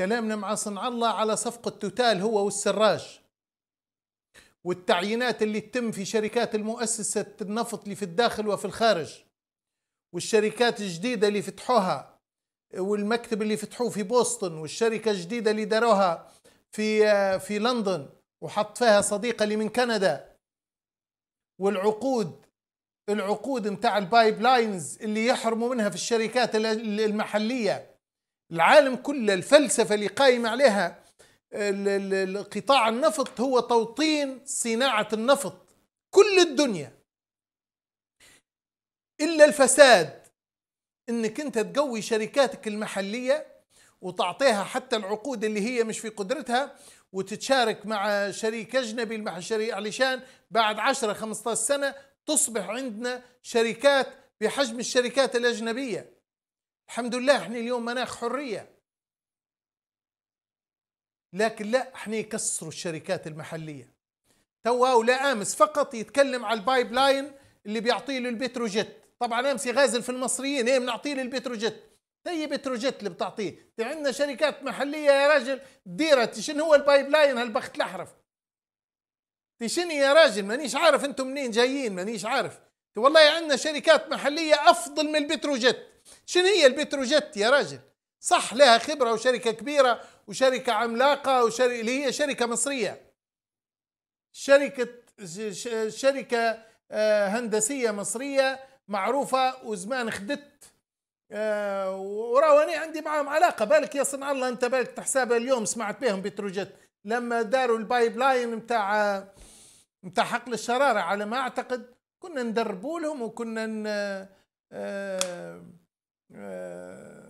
كلامنا مع صنع الله على صفقة توتال هو والسراج والتعيينات اللي تتم في شركات المؤسسة النفط اللي في الداخل وفي الخارج والشركات الجديدة اللي فتحوها والمكتب اللي فتحوه في بوسطن والشركة الجديدة اللي داروها في في لندن وحط فيها صديقة اللي من كندا والعقود العقود متاع البايب لاينز اللي يحرموا منها في الشركات المحلية العالم كله الفلسفة اللي قايمه عليها قطاع النفط هو توطين صناعة النفط كل الدنيا إلا الفساد إنك أنت تقوي شركاتك المحلية وتعطيها حتى العقود اللي هي مش في قدرتها وتتشارك مع شريك أجنبي مع شريك علشان بعد 10 15 سنة تصبح عندنا شركات بحجم الشركات الأجنبية الحمد لله احنا اليوم مناخ حريه لكن لا احنا يكسروا الشركات المحليه تو ولا امس فقط يتكلم على البايب لاين اللي بيعطيه للبتروجيت طبعا امس يغازل في المصريين ايه بنعطيه للبتروجيت اي بتروجيت اللي بتعطيه عندنا شركات محليه يا راجل ديرت شنو هو البايب لاين هالبخت الاحرف شنو يا راجل مانيش عارف انتم منين جايين مانيش عارف والله عندنا شركات محليه افضل من البتروجيت شنو هي البتروجيت يا راجل صح لها خبرة وشركة كبيرة وشركة عملاقة وشر... اللي هي شركة مصرية شركة شركة آه، هندسية مصرية معروفة وزمان خدت آه، وراواني عندي معهم علاقة بالك يا صنع الله أنت بالك تحسابها اليوم سمعت بهم بتروجيت لما داروا البايب لاين متاع متاع حقل الشرارة على ما أعتقد كنا ندربوا لهم وكنا آه، آه،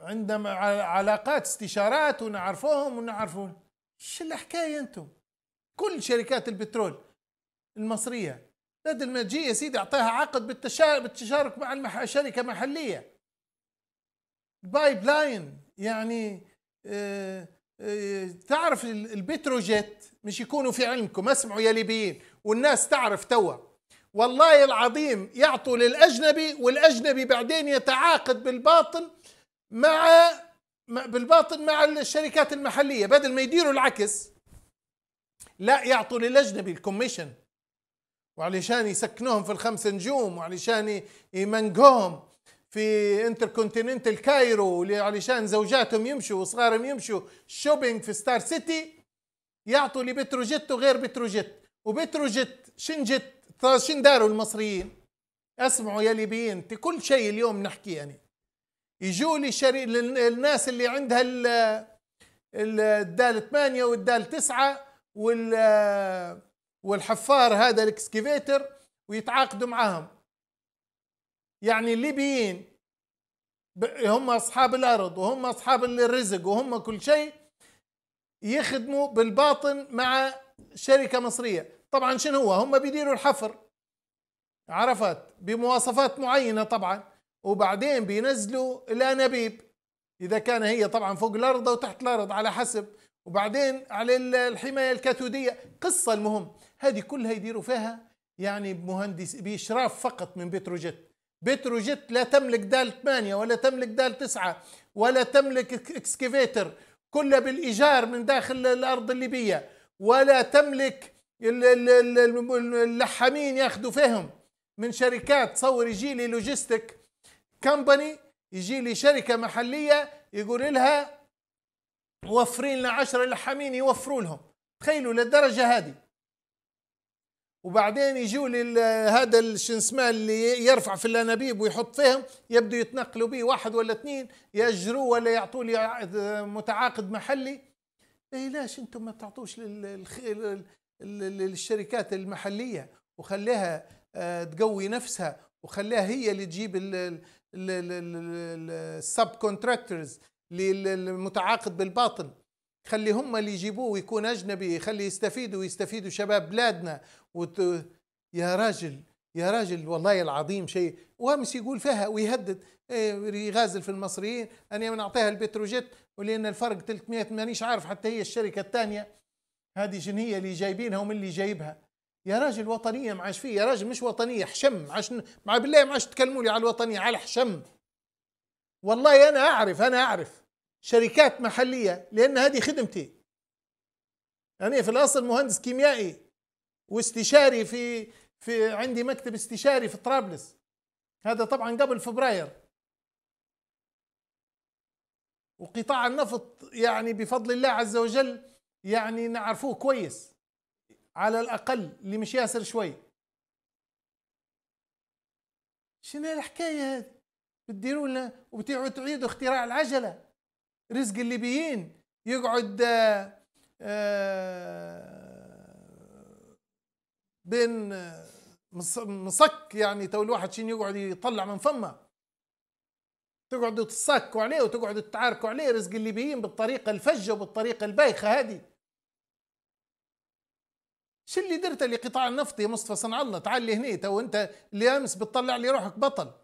عندما علاقات استشارات ونعرفوهم ونعرفوهم شو الحكايه انتم كل شركات البترول المصريه بدل ما تجي يا سيدي اعطيها عقد بالتشارك مع المح... شركه محليه بايب لاين يعني اه اه تعرف البتروجيت مش يكونوا في علمكم اسمعوا يا ليبيين والناس تعرف توا والله العظيم يعطوا للاجنبي والاجنبي بعدين يتعاقد بالباطل مع بالباطل مع الشركات المحليه بدل ما يديروا العكس لا يعطوا للاجنبي الكوميشن وعلشان يسكنوهم في الخمس نجوم وعلشان يمنقوهم في انتر كونتيننتال كايرو علشان زوجاتهم يمشوا وصغارهم يمشوا شوبينج في ستار سيتي يعطوا لبتروجيت وغير بتروجيت وبتروجيت شنجت ترى شن داروا المصريين اسمعوا يا ليبيين كل شيء اليوم نحكي يعني يجوا لي شري... الناس اللي عندها الدال 8 والدال 9 وال والحفار هذا الاكسكيفيتر ويتعاقدوا معاهم يعني الليبيين هم اصحاب الارض وهم اصحاب الرزق وهم كل شيء يخدموا بالباطن مع شركه مصريه طبعا شنو هو هم بيديروا الحفر عرفت بمواصفات معينه طبعا وبعدين بينزلوا الانابيب اذا كان هي طبعا فوق الارض او تحت الارض على حسب وبعدين على الحمايه الكاثوديه قصه المهم هذه كلها يديروا فيها يعني بمهندس باشراف فقط من بتروجيت بتروجيت لا تملك دال 8 ولا تملك دال 9 ولا تملك اكسكيفيتر كلها بالايجار من داخل الارض الليبيه ولا تملك اللحامين ياخذوا فيهم من شركات تصور يجي لي لوجيستيك كمباني يجي لي شركه محليه يقول لها وفري لنا 10 لحامين يوفروا لهم تخيلوا للدرجه هذه وبعدين يجوا لي هذا شنسمه اللي يرفع في الانابيب ويحط فيهم يبدو يتنقلوا به واحد ولا اثنين ياجروه ولا يعطوا لي متعاقد محلي إيه لا ليش انتم ما تعطوش للشركات المحليه وخليها آه، تقوي نفسها وخليها هي اللي تجيب السب كونتراكترز للمتعاقد بالباطن خلي هم اللي يجيبوه ويكون اجنبي خلي يستفيدوا ويستفيدوا شباب بلادنا وت... يا راجل يا راجل والله العظيم شيء وامس يقول فيها ويهدد إيه، يغازل في المصريين أنا اعطيها البتروجيت ولأن الفرق 300 مانيش عارف حتى هي الشركة الثانية هذه شن هي اللي جايبينها ومن اللي جايبها يا راجل وطنية معاش فيه يا راجل مش وطنية حشم عش مع بالله معاش تكلموا لي على الوطنية على حشم والله أنا أعرف أنا أعرف شركات محلية لأن هذه خدمتي أنا في الأصل مهندس كيميائي واستشاري في في عندي مكتب استشاري في طرابلس هذا طبعا قبل فبراير وقطاع النفط يعني بفضل الله عز وجل يعني نعرفوه كويس على الاقل اللي مش ياسر شوي شنو الحكايه هذه بتديروا لنا وبتعيدوا تعيدوا اختراع العجله رزق الليبيين يقعد آآ آه، آآ آه، بين آه، مصك يعني تو الواحد شين يقعد يطلع من فمه تقعدوا تصكوا عليه وتقعدوا تعاركوا عليه رزق الليبيين بالطريقة الفجة وبالطريقة البايخة هذه شو اللي درته لقطاع النفط يا مصطفى صنع الله تعال لي هني تو انت اللي امس بتطلع لي روحك بطل